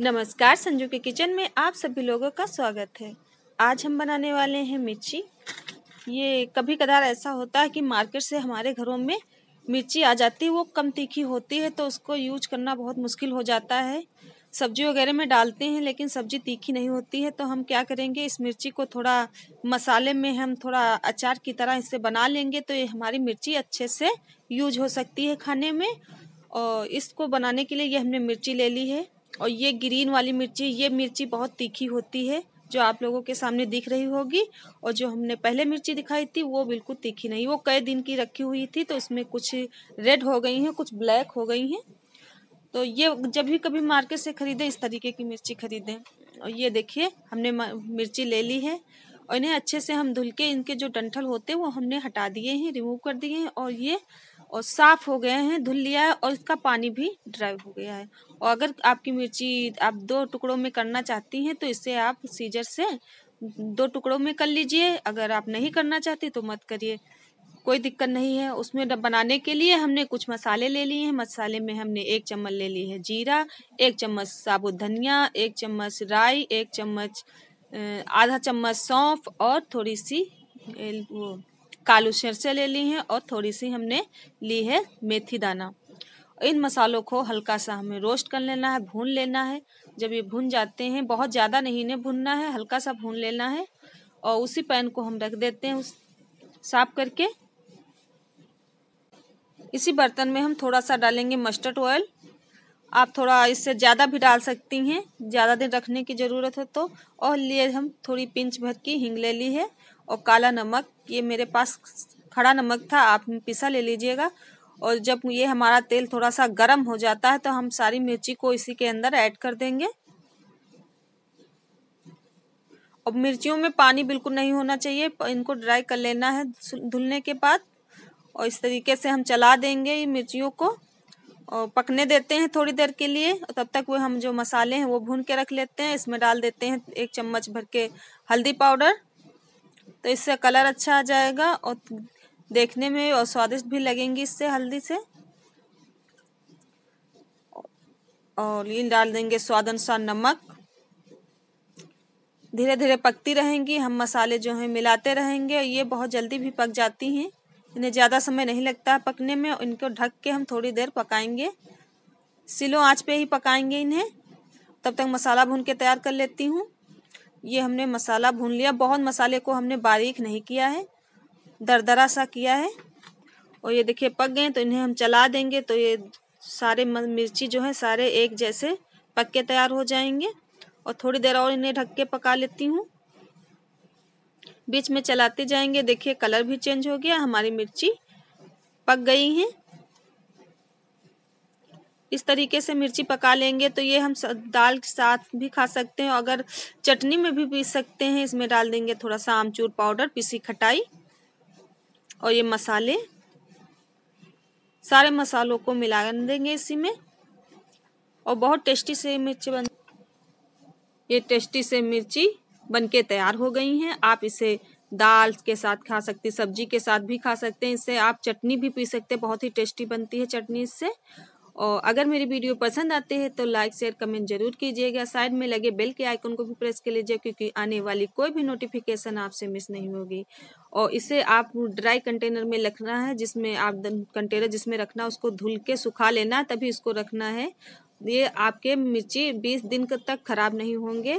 नमस्कार संजू के किचन में आप सभी लोगों का स्वागत है आज हम बनाने वाले हैं मिर्ची ये कभी कदार ऐसा होता है कि मार्केट से हमारे घरों में मिर्ची आ जाती है वो कम तीखी होती है तो उसको यूज करना बहुत मुश्किल हो जाता है सब्जी वगैरह में डालते हैं लेकिन सब्जी तीखी नहीं होती है तो हम क्या करेंगे इस मिर्ची को थोड़ा मसाले में हम थोड़ा अचार की तरह इससे बना लेंगे तो ये हमारी मिर्ची अच्छे से यूज हो सकती है खाने में और इसको बनाने के लिए ये हमने मिर्ची ले ली है और ये ग्रीन वाली मिर्ची ये मिर्ची बहुत तीखी होती है जो आप लोगों के सामने दिख रही होगी और जो हमने पहले मिर्ची दिखाई थी वो बिल्कुल तीखी नहीं वो कई दिन की रखी हुई थी तो उसमें कुछ रेड हो गई हैं कुछ ब्लैक हो गई हैं तो ये जब भी कभी मार्केट से ख़रीदें इस तरीके की मिर्ची ख़रीदें और ये देखिए हमने मिर्ची ले ली है और इन्हें अच्छे से हम धुल के इनके जो डंठल होते हैं वो हमने हटा दिए हैं रिमूव कर दिए हैं और ये और साफ़ हो गए हैं धुल लिया है और इसका पानी भी ड्राई हो गया है और अगर आपकी मिर्ची आप दो टुकड़ों में करना चाहती हैं तो इसे आप सीजर से दो टुकड़ों में कर लीजिए अगर आप नहीं करना चाहते तो मत करिए कोई दिक्कत नहीं है उसमें बनाने के लिए हमने कुछ मसाले ले लिए हैं मसाले में हमने एक चम्मच ले ली है जीरा एक चम्मच साबुत धनिया एक चम्मच राई एक चम्मच आधा चम्मच सौंफ और थोड़ी सी वो कालू सरसे ले ली हैं और थोड़ी सी हमने ली है मेथी दाना इन मसालों को हल्का सा हमें रोस्ट कर लेना है भून लेना है जब ये भून जाते हैं बहुत ज़्यादा नहीं इन्हें भूनना है हल्का सा भून लेना है और उसी पैन को हम रख देते हैं उस साफ करके इसी बर्तन में हम थोड़ा सा डालेंगे मस्टर्ड ऑयल आप थोड़ा इससे ज़्यादा भी डाल सकती हैं ज़्यादा दिन रखने की ज़रूरत हो तो और लिए हम थोड़ी पिंच भर की हिंग ले ली है और काला नमक ये मेरे पास खड़ा नमक था आप पिसा ले लीजिएगा और जब ये हमारा तेल थोड़ा सा गर्म हो जाता है तो हम सारी मिर्ची को इसी के अंदर ऐड कर देंगे और मिर्चियों में पानी बिल्कुल नहीं होना चाहिए इनको ड्राई कर लेना है धुलने के बाद और इस तरीके से हम चला देंगे ये मिर्चियों को और पकने देते हैं थोड़ी देर के लिए और तब तक वो हम जो मसाले हैं वो भून के रख लेते हैं इसमें डाल देते हैं एक चम्मच भर के हल्दी पाउडर तो इससे कलर अच्छा आ जाएगा और देखने में और स्वादिष्ट भी लगेंगी इससे हल्दी से और ये डाल देंगे स्वाद अनुसार नमक धीरे धीरे पकती रहेंगी हम मसाले जो हैं मिलाते रहेंगे ये बहुत जल्दी भी पक जाती हैं इन्हें ज़्यादा समय नहीं लगता है पकने में इनको ढक के हम थोड़ी देर पकाएंगे सिलो आँच पे ही पकाएंगे इन्हें तब तक मसाला भून के तैयार कर लेती हूँ ये हमने मसाला भून लिया बहुत मसाले को हमने बारीक नहीं किया है दरदरा सा किया है और ये देखिए पक गए तो इन्हें हम चला देंगे तो ये सारे मिर्ची जो है सारे एक जैसे पक के तैयार हो जाएंगे और थोड़ी देर और इन्हें ढक के पका लेती हूँ बीच में चलाते जाएंगे देखिए कलर भी चेंज हो गया हमारी मिर्ची पक गई है इस तरीके से मिर्ची पका लेंगे तो ये हम दाल के साथ भी खा सकते हैं अगर चटनी में भी पीस सकते हैं इसमें डाल देंगे थोड़ा सा आमचूर पाउडर पीसी खटाई और ये मसाले सारे मसालों को मिला देंगे इसी में और बहुत टेस्टी से मिर्ची बन ये टेस्टी से मिर्ची बनके तैयार हो गई हैं आप इसे दाल के साथ खा सकते हैं सब्जी के साथ भी खा सकते हैं इससे आप चटनी भी पी सकते हैं बहुत ही टेस्टी बनती है चटनी इससे और अगर मेरी वीडियो पसंद आते हैं तो लाइक शेयर कमेंट जरूर कीजिएगा साइड में लगे बेल के आइकन को भी प्रेस कर लीजिए क्योंकि आने वाली कोई भी नोटिफिकेशन आपसे मिस नहीं होगी और इसे आप ड्राई कंटेनर में रखना है जिसमें आप कंटेनर जिसमें रखना उसको धुल के सुखा लेना तभी इसको रखना है ये आपके मिर्ची बीस दिन तक खराब नहीं होंगे